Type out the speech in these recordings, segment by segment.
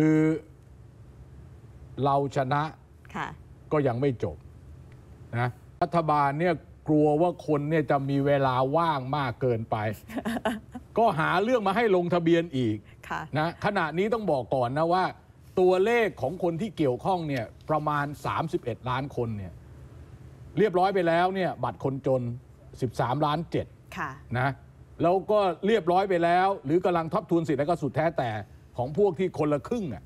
คือเราชนะก็ยังไม่จบนะรัฐบาลเนี่ยกลัวว่าคนเนี่ยจะมีเวลาว่างมากเกินไป ก็หาเรื่องมาให้ลงทะเบียนอีกนะขณะนี้ต้องบอกก่อนนะว่า ตัวเลขของคนที่เกี่ยวข้องเนี่ยประมาณ 31 ล้านคนเนี่ยเรียบร้อยไปแล้วเนี่ยบัตรคนจน 13 ล้านเจ็ดนะแล้วก็เรียบร้อยไปแล้ว หรือกำลังทบทวนสิทธิ์แล้วก็สุดแท้แต่ของพวกที่คนละครึ่งอ่ะ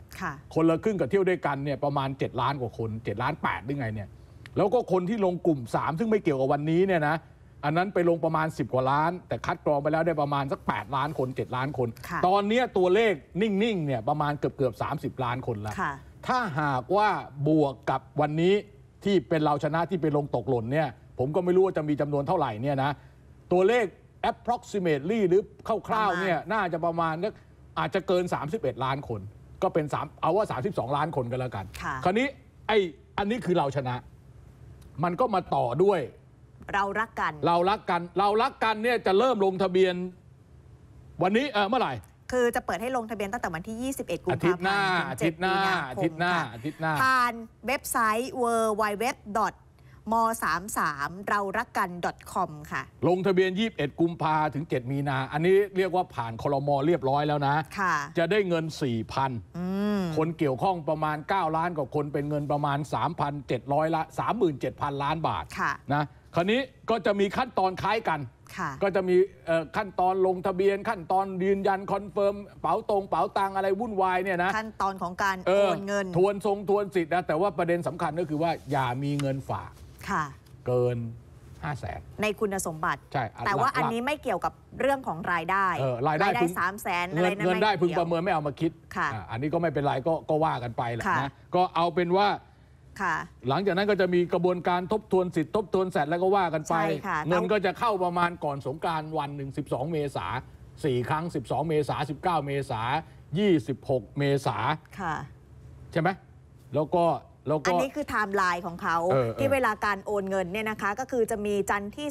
คนละครึ่งกับเที่ยวด้วยกันเนี่ยประมาณ 7 ล้านกว่าคน 7 ล้าน8หรือไงเนี่ยแล้วก็คนที่ลงกลุ่ม 3 ซึ่งไม่เกี่ยวกับวันนี้เนี่ยนะอันนั้นไปลงประมาณ 10กว่าล้าน แต่คัดกรองไปแล้วได้ประมาณสัก 8 ล้านคน 7 ล้านคน ตอนนี้ตัวเลขนิ่งๆเนี่ยประมาณเกือบเกือบ30 ล้านคนแล้วถ้าหากว่าบวกกับวันนี้ที่เป็นเราชนะที่ไปลงตกหล่นเนี่ยผมก็ไม่รู้ว่าจะมีจำนวนเท่าไหร่เนี่ยนะตัวเลข approximately หรือคร่าวๆเนี่ยน่าจะประมาณนักอาจจะเกิน 31 ล้านคน ก็เป็น3เอาว่า32ล้านคนกันแล้วกันค่ะคราวนี้ ไออันนี้คือเราชนะ มันก็มาต่อด้วย เรารักกัน เรารักกันเรารักกันเนี่ยจะเริ่มลงทะเบียน วันนี้เออเมื่อไหร่คือจะเปิดให้ลงทะเบียนตั้งแต่วันที่ 21กุมอาทิภาตย์หพัน้าธ์อาทิถึตงย์ห7น้ามีนาอาคทิตมย์หน้าอาทิตย์หน้าผ่านเว็บไซต์ www ม33เรารักกัน .com ค่ะ ลงทะเบียน 21 กุมภาถึง 7 มีนา อันนี้เรียกว่าผ่านคลมเรียบร้อยแล้วนะะจะได้เงิน 4,000 คนเกี่ยวข้องประมาณ 9 ล้านกว่าคนเป็นเงินประมาณ 3,700ละ37,000 ล้านบาทะนะคราวนี้ก็จะมีขั้นตอนคล้ายกันก็จะมีขั้นตอนลงทะเบียนขั้นตอนยืนยันคอนเฟิร์มเป๋าตรงเป๋าตังอะไรวุ่นวายเนี่ยนะขั้นตอนของการโอนเงินทวนทรงทวนสิทธิ์นะแต่ว่าประเด็นสำคัญก็คือว่า อย่ามีเงินฝากค่ะเกิน 5 0 0แสนในคุณสมบัติ ใช่ แต่ว่าอันนี้ไม่เกี่ยวกับเรื่องของรายได้ เออ รายได้สามแสนเงินได้พึงปเ่ระเมินไม่เอามาคิดค่ะ อันนี้ก็ไม่เป็นไร ก็ก็ว่ากันไปแหละนะ ก็เอาเป็นว่า หลังจากนั้นก็จะมีกระบวนการทบทวนสิทธิ์ทบทวนแสร็จแล้วก็ว่ากันไป เงินก็จะเข้าประมาณก่อนสงการวันหนึ่ง12 เมษาสี่ครั้ง 12 เมษา19 เมษา26 เมษาใช่ไหม แล้วก็แล้วก็อันนี้คือไทม์ไลน์ของเขาเออที่เวลาการโอนเงินเนี่ยนะคะ ก็คือจะมีจันทร์ที่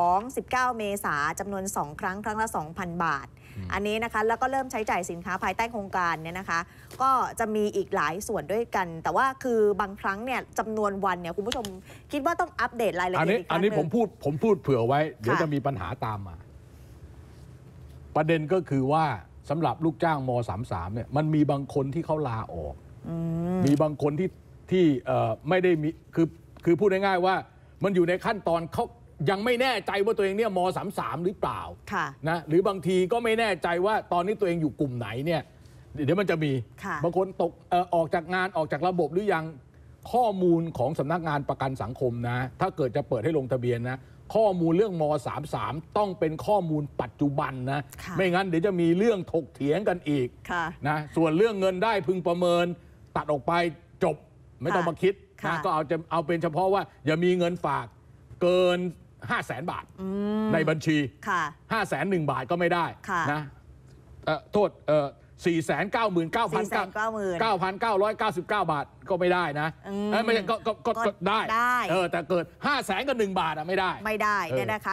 12 19 เมษาจำนวน 2 ครั้ง ครั้งละ 2,000 บาท อันนี้นะคะแล้วก็เริ่มใช้จ่ายสินค้าภายใต้โครงการเนี่ยนะคะก็จะมีอีกหลายส่วนด้วยกัน แต่ว่าคือบางครั้งเนี่ยจำนวนวันเนี่ยคุณผู้ชมคิดว่าต้องอัปเดตรายละเอียดอีกคอัรั้นนี้ผมพูดผมพูดเผื่อไว้ เดี๋ยวจะมีปัญหาตามมาประเด็นก็คือว่าสำหรับลูกจ้างม .33 เนี่ยมันมีบางคนที่เขาลาออกมีบางคนที่ที่ไม่ได้มีคือคือพูดง่ายๆว่า มันอยู่ในขั้นตอนเขายังไม่แน่ใจว่าตัวเองเนี่ยมสามสามหรือเปล่าะนะหรือบางทีก็ไม่แน่ใจว่าตอนนี้ตัวเองอยู่กลุ่มไหนเนี่ยเดี๋ยวมันจะมีบางคนตกออออกจากงานออกจากระบบหรือยังข้อมูลของสำนักงานประกันสังคมนะถ้าเกิดจะเปิดให้ลงทะเบียนนะข้อมูลเรื่องม .33 ต้องเป็นข้อมูลปัจจุบันนะไม่งั้นเดี๋ยวจะมีเรื่องถกเถียงกันอีกะนะส่วนเรื่องเงินได้พึงประเมินตัดออกไปไม่ต้องมาคิดนะก็เอาจะเอาเป็นเฉพาะว่า อย่ามีเงินฝากเกิน5 0 0แสนบาทในบัญชีห้าแสนหนึ่งบาทก็ไม่ได้นะโทษสี่แสนเก้าหมื่นเก้าพันเก้าพันเก้าร้อยเก้าสิบเก้าบาทก็ไม่ได้นะไม่ใช่ก็ได้เออแต่เกิดห้าแสนกับหนึ่งบาทอ่ะไม่ได้ไม่ได้เนี่ยนะคะ